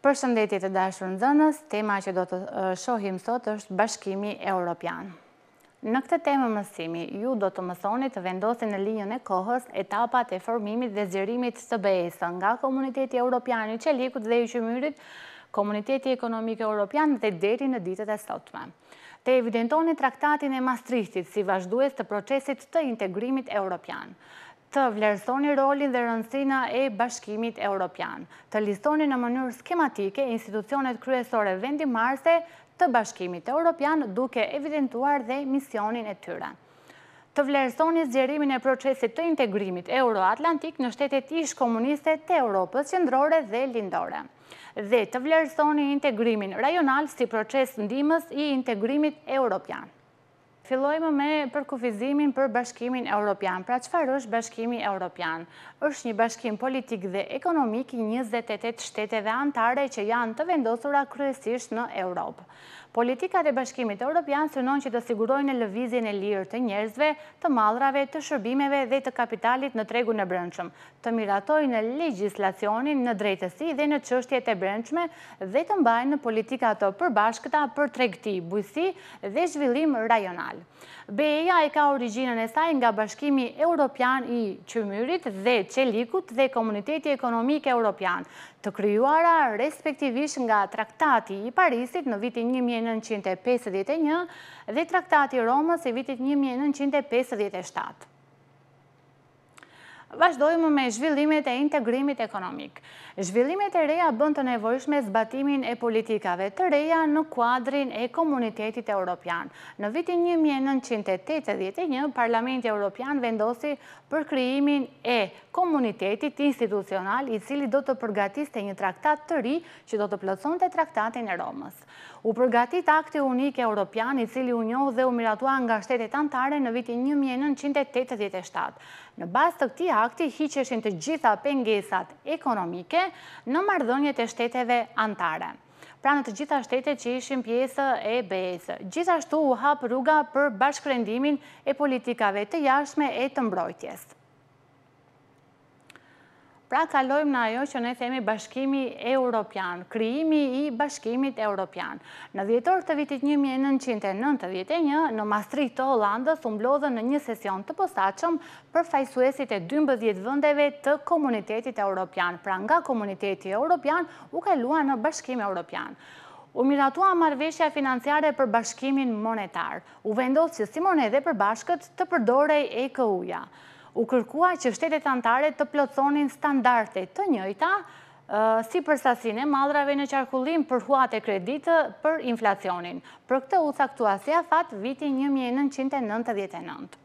Për shëndetje të dashër në zënës, tema që do të shohim sot është bashkimi e Europian. Në këtë temë mësimi, ju do të mësoni të vendosin në linjën e kohës etapat e formimit dhe zjerimit së bëhesën nga komuniteti Europiani që likut dhe i qëmyrit komuniteti ekonomike Europian dhe deri në ditët e sotme. Te evidentoni traktatin e Maastrichtit si vazhdues të procesit të integrimit Europian të vlerësoni rolin dhe rëndësina e bashkimit europian, të listoni në mënyrë skematike institucionet kryesore vendimarse të bashkimit europian duke evidentuar dhe misionin e tyra. Të vlerësoni zgjerimin e procesit të integrimit euroatlantik në shtetet ish komuniste të Europës qëndrore dhe lindore dhe të vlerësoni integrimin rajonal si proces ndimës i integrimit europian. Filojmë me përkufizimin për bashkimin Europian. Pra, qëfar është bashkimi Europian? është një bashkim politik dhe ekonomik i 28 shtete dhe antare që janë të vendosura kryesisht në Europë. Politikat e bashkimit Europian sënon që të sigurojnë lëvizin e lirë të njerëzve, të madrave, të shërbimeve dhe të kapitalit në tregu në brëndshëm, të miratojnë legislacionin në drejtësi dhe në qështjet e brëndshme dhe të mbajnë politikat të përbashkëta për tregti, bujësi dhe zhvillim rajonal. BEA e ka originën e saj nga Bashkimi Europian i Qëmyrit dhe Qelikut dhe Komuniteti Ekonomik Europian të kryuara respektivisht nga Traktati i Parisit në vitit 1951 dhe Traktati Romës i vitit 1957. Vashdojmë me zhvillimet e integrimit ekonomik. Zhvillimet e reja bënd të nevojshme zbatimin e politikave të reja në kuadrin e komunitetit e Europian. Në vitin 1981, Parlament e Europian vendosi për kriimin e komunitetit institucional i cili do të përgatiste një traktat të ri që do të plëson të traktatin e Romës. U përgatit akti unike Europian i cili u njohë dhe u miratua nga shtetet antare në vitin 1987. Në bas të këti pakti hiqeshin të gjitha pengesat ekonomike në mardhonjët e shteteve antare. Pra në të gjitha shtete që ishin pjesë e besë. Gjithashtu u hapë rruga për bashkërendimin e politikave të jashme e të mbrojtjesë. Pra kalojmë në ajo që ne themi bashkimi europian, kryimi i bashkimit europian. Në djetor të vitit 1991, në mastri të Hollandës, umblodhe në një sesion të postachëm për fajsuesit e 12 vëndeve të komunitetit europian. Pra nga komuniteti europian, u ka lua në bashkimi europian. U miratua marveshja financiare për bashkimin monetar. U vendosë që si monede për bashkët të përdorej e këhuja u kërkua që shtetet antare të plotësonin standarte të njëjta, si për sasin e madrave në qarkullim për huate kreditë për inflacionin. Për këtë u saktuasia fat viti 1999.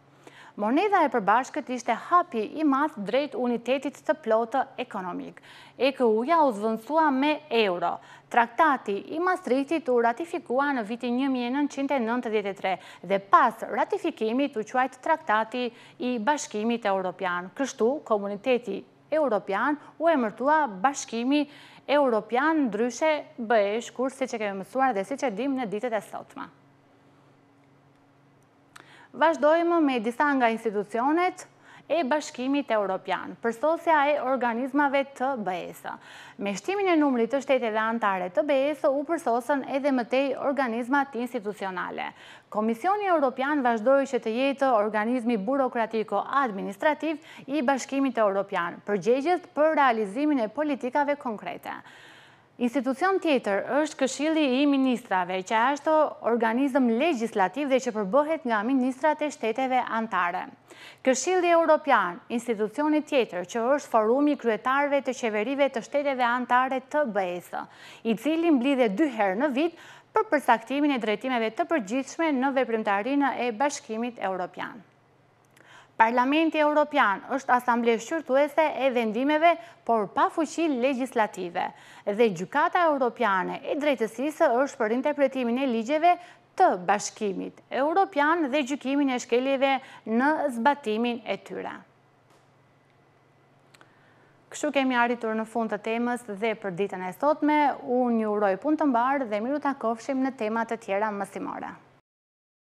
Moneda e përbashkët ishte hapi i math drejt unitetit të plotë ekonomik. EKU-ja u zvëndsua me euro. Traktati i Maastrichtit u ratifikua në vitin 1993 dhe pas ratifikimit u quajt traktati i bashkimit e Europian. Kështu, komuniteti Europian u emërtua bashkimi Europian ndryshe bëesh kur si që kemë mësuar dhe si që dim në ditet e sotma. Vashdojmë me disa nga institucionet e bashkimit e Europian, përsosja e organizmave të bes Me shtimin e numrit të shtete dhe antare të bes u përsosën edhe mëtej organizmat institucionale. Komisioni Europian vazhdoj që të jetë organizmi burokratiko-administrativ i bashkimit e Europian, përgjegjës për realizimin e politikave konkrete. Institucion tjetër është këshili i ministrave, që është organizëm legislativ dhe që përbëhet nga ministrat e shteteve antare. Këshili Europian, institucionit tjetër që është forumi kryetarve të qeverive të shteteve antare të bëjësë, i cilin dy herë në vit për përsaktimin e drejtimeve të përgjithshme në veprimtarina e bashkimit Europian. Parlamenti Europian është asamble shqyrtuese e vendimeve, por pa fuqi legislative. Dhe Gjukata Europiane e drejtësisë është për interpretimin e ligjeve të bashkimit Europian dhe gjukimin e shkeljeve në zbatimin e tyra. Kështu kemi arritur në fund të temës dhe për ditën e sotme, unë një uroj pun të mbarë dhe miru të kofshim në temat të tjera mësimora.